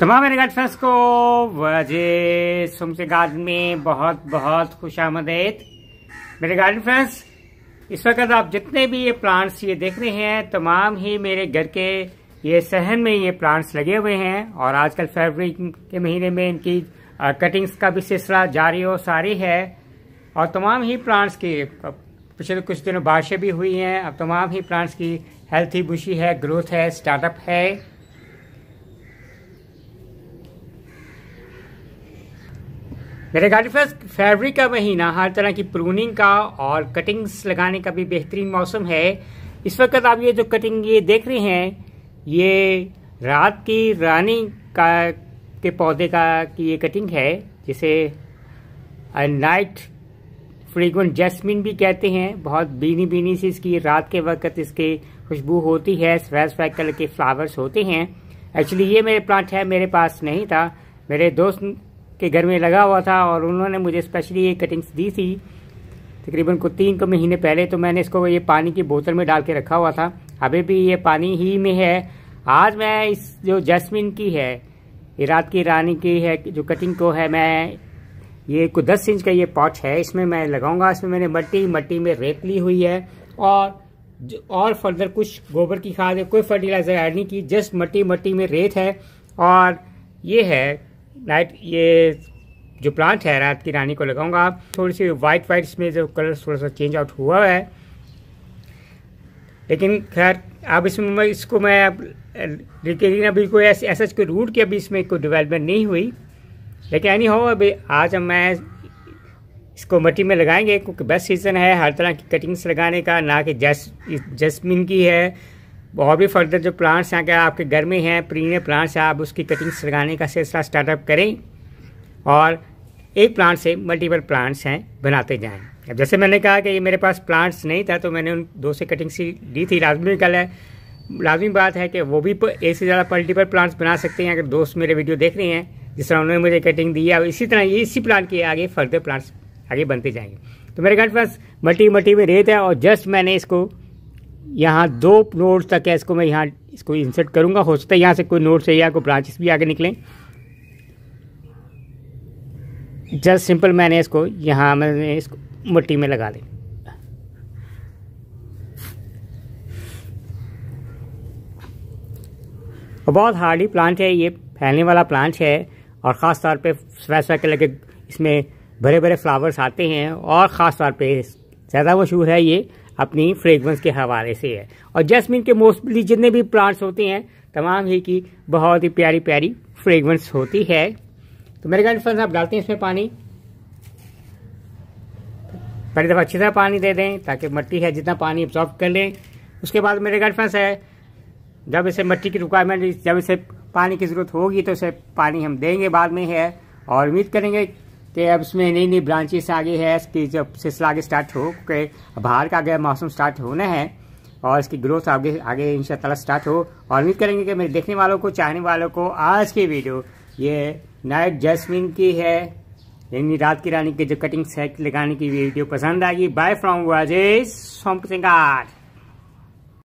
तमाम मेरे guard friends को वजे सुम गार्डन में बहुत बहुत खुश आमदेद मेरे गार्डन फ्रेंड्स इस वक्त आप जितने भी ये प्लांट्स ये देख रहे हैं तमाम ही मेरे घर के ये सहन में ये प्लांट्स लगे हुए हैं और आजकल फरवरी के महीने में इनकी कटिंग्स का भी सिलसिला जारी और सारी है और तमाम ही प्लांट्स की पिछले कुछ दिनों बारिशें भी हुई हैं अब तमाम ही प्लांट्स की हेल्थी बुशी है ग्रोथ है स्टार्टअप है मेरे गार्डन फर्स्ट फेबरी का महीना हर तरह की प्रूनिंग का और कटिंग्स लगाने का भी बेहतरीन मौसम है इस वक्त आप ये जो कटिंग ये देख रहे हैं ये रात की रानी का के पौधे का की ये कटिंग है जिसे नाइट फ्रीगुन जैस्मिन भी कहते हैं बहुत बीनी बीनी सी इसकी रात के वक्त इसकी खुशबू होती है स्वेज फ्राई कलर के फ्लावर्स होते हैं एक्चुअली ये मेरे प्लांट है मेरे पास नहीं था मेरे दोस्त के घर में लगा हुआ था और उन्होंने मुझे स्पेशली ये कटिंग्स दी थी तकरीबन को तीन को महीने पहले तो मैंने इसको ये पानी की बोतल में डाल के रखा हुआ था अभी भी ये पानी ही में है आज मैं इस जो जैस्मिन की है इराद की रानी की है जो कटिंग को है मैं ये को दस इंच का ये पॉट है इसमें मैं लगाऊंगा इसमें मैंने मट्टी मट्टी में रेत ली हुई है और और फर्दर कुछ गोबर की खाद है कोई फर्टिलाइजर ऐड नहीं की जस्ट मट्टी मट्टी में रेत है और ये है नाइट ये जो प्लांट है रात की रानी को लगाऊंगा आप थोड़ी सी वाइट वाइट इसमें जो कलर थोड़ा सा चेंज आउट हुआ है लेकिन खैर अब इसमें मैं इसको मैं लेकिन अभी कोई ऐसा ऐसा कोई रूट की अभी इसमें कोई डेवलपमेंट नहीं हुई लेकिन यानी हो अभी आज हम मैं इसको मट्टी में लगाएंगे क्योंकि बेस्ट सीज़न है हर तरह की कटिंग्स लगाने का ना कि जैस जैसमिन की है और भी फर्दर जो प्लांट्स हैं अगर आपके घर में हैं प्रीने प्लांट्स हैं आप उसकी कटिंग्स लगाने का सिलसिला स्टार्टअप करें और एक प्लांट से मल्टीपल प्लांट्स हैं बनाते जाएं अब जैसे मैंने कहा कि ये मेरे पास प्लांट्स नहीं था तो मैंने उन दो से कटिंग्स सी ली थी लाजमी कल है लाजमी बात है कि वो भी एक से ज़्यादा मल्टीपल प्लांट्स बना सकते हैं अगर दोस्त मेरे वीडियो देख रहे हैं जिस तरह उन्होंने मुझे कटिंग दी है इसी तरह ये इसी प्लांट के आगे फर्दर प्लांट्स आगे बनते जाएंगे तो मेरे घर पास मल्टी मल्टी में रेत है और जस्ट मैंने इसको यहाँ दो नोड्स तक है इसको मैं यहाँ इसको इंसर्ट करूँगा हो सकता है यहाँ से कोई नोड है या कोई ब्रांचेस भी आगे निकलें जस्ट सिंपल मैंने इसको यहाँ मैंने इसको मट्टी में लगा दें और बहुत हार्डली प्लांट है ये फैलने वाला प्लांट है और ख़ास तौर पे वैसा कलर के इसमें भरे भरे फ्लावर्स आते हैं और ख़ास तौर पे ज़्यादा मशहूर है ये अपनी फ्रेगरेंस के हवाले से है और जैस्मिन के मोस्टली जितने भी प्लांट्स होते हैं तमाम ही की बहुत ही प्यारी प्यारी फ्रेगरेंस होती है तो मेरे ख्याल फ्रेंड्स आप डालते हैं इसमें पानी पहली दफ़ा अच्छी तरह पानी दे दें ताकि मट्टी है जितना पानी एब्जॉर्व कर लें उसके बाद मेरे ख्याल फ्रेंड्स है जब इसे मट्टी की रिक्वायरमेंट जब इसे पानी की ज़रूरत होगी तो इसे पानी हम देंगे बाद में है और उम्मीद करेंगे कि अब उसमें नई नई ब्रांचेस आ गई है इसकी जब सिलसिला आगे स्टार्ट हो के बाहर का गया मौसम स्टार्ट होना है और इसकी ग्रोथ आगे आगे इन स्टार्ट हो और उम्मीद करेंगे कि मेरे देखने वालों को चाहने वालों को आज की वीडियो ये नाइट जैसमिन की है यानी रात की रानी के जो कटिंग सेट लगाने की वीडियो पसंद आएगी बाय फ्रॉम वाजेश सोम सिंगार